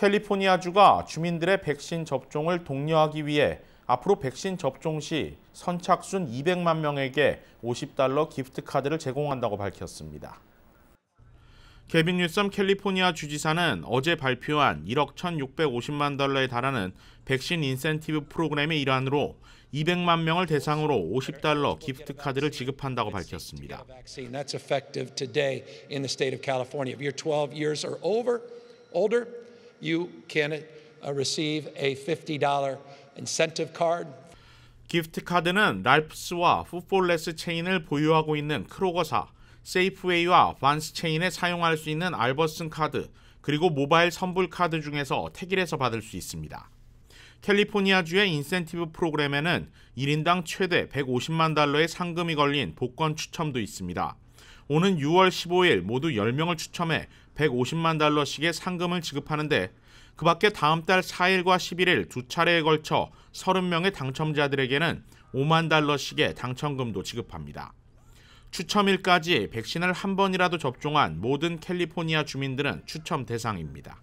캘리포니아주가 주민들의 백신 접종을 독려하기 위해 앞으로 백신 접종 시 선착순 200만 명에게 50달러 기프트 카드를 제공한다고 밝혔습니다. 케빈 뉴섬 캘리포니아 주지사는 어제 발표한 1억 1,650만 달러에 달하는 백신 인센티브 프로그램의 일환으로 200만 명을 대상으로 50달러 기프트 카드를 지급한다고 밝혔습니다. you can uh, receive a $50 incentive card. 기프트 카드는 랄프스와 풋폴레스 체인을 보유하고 있는 크로거사, 세이프웨이와 반스 체인에 사용할 수 있는 알버슨 카드, 그리고 모바일 선불 카드 중에서 택일해서 받을 수 있습니다. 캘리포니아주의 인센티브 프로그램에는 1인당 최대 150만 달러의 상금이 걸린 복권 추첨도 있습니다. 오는 6월 15일 모두 10명을 추첨해 150만 달러씩의 상금을 지급하는데 그 밖에 다음 달 4일과 11일 두 차례에 걸쳐 30명의 당첨자들에게는 5만 달러씩의 당첨금도 지급합니다. 추첨일까지 백신을 한 번이라도 접종한 모든 캘리포니아 주민들은 추첨 대상입니다.